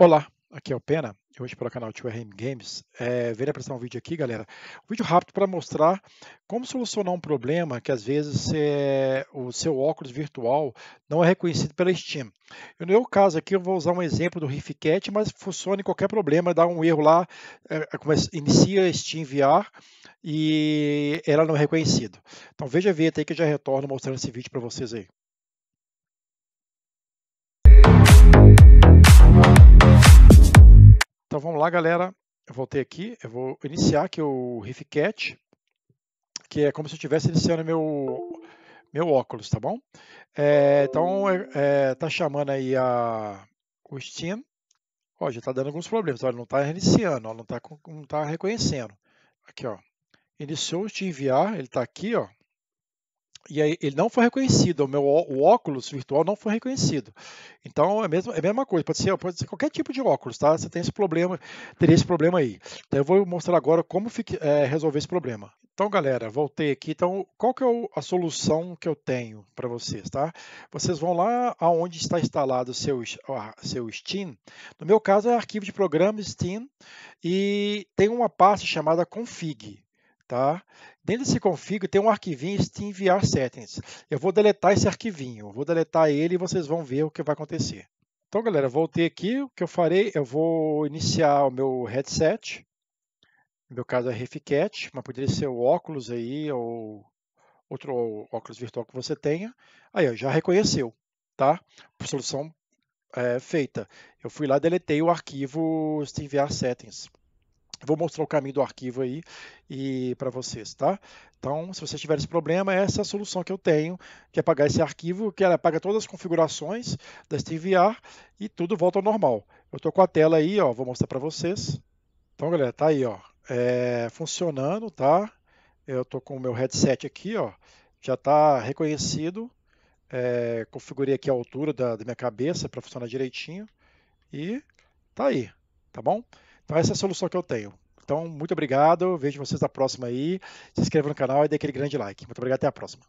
Olá, aqui é o Pena, hoje pelo canal 2RM Games. É, veio apresentar um vídeo aqui, galera. Um vídeo rápido para mostrar como solucionar um problema que às vezes é, o seu óculos virtual não é reconhecido pela Steam. No meu caso aqui, eu vou usar um exemplo do RiffCat, mas funciona em qualquer problema, dá um erro lá, é, é inicia Steam VR e ela não é reconhecida. Então veja a vinheta aí que eu já retorno mostrando esse vídeo para vocês aí. Então vamos lá, galera. Eu voltei aqui, eu vou iniciar aqui o RiffCat, que é como se eu estivesse iniciando meu, meu óculos, tá bom? É, então, é, é tá chamando aí a, o Steam. Ó, já tá dando alguns problemas, olha, não tá reiniciando, ó, não, tá, não tá reconhecendo. Aqui, ó, iniciou o SteamVR, ele tá aqui, ó, e aí, ele não foi reconhecido, o meu o óculos virtual não foi reconhecido. Então é, mesmo, é a mesma coisa, pode ser, pode ser qualquer tipo de óculos, tá? Você tem esse problema, teria esse problema aí. Então eu vou mostrar agora como fique, é, resolver esse problema. Então galera, voltei aqui. Então qual que é a solução que eu tenho para vocês, tá? Vocês vão lá aonde está instalado seu seu Steam. No meu caso é arquivo de programa Steam e tem uma pasta chamada config. Tá? Dentro desse config tem um arquivinho SteamVR settings. Eu vou deletar esse arquivinho, vou deletar ele e vocês vão ver o que vai acontecer. Então, galera, voltei aqui. O que eu farei? Eu vou iniciar o meu headset. No meu caso é RefCat, mas poderia ser o óculos aí ou outro óculos virtual que você tenha. Aí, ó, já reconheceu, tá? Solução é, feita. Eu fui lá, deletei o arquivo SteamVR settings. Vou mostrar o caminho do arquivo aí e para vocês, tá? Então, se você tiver esse problema, é essa é a solução que eu tenho, que é apagar esse arquivo, que ela apaga todas as configurações da SteamVR e tudo volta ao normal. Eu estou com a tela aí, ó, vou mostrar para vocês. Então, galera, tá aí, ó, é, funcionando, tá? Eu estou com o meu headset aqui, ó, já está reconhecido. É, configurei aqui a altura da, da minha cabeça para funcionar direitinho e tá aí, tá bom? Então essa é a solução que eu tenho. Então, muito obrigado, vejo vocês na próxima aí. Se inscreva no canal e dê aquele grande like. Muito obrigado, até a próxima.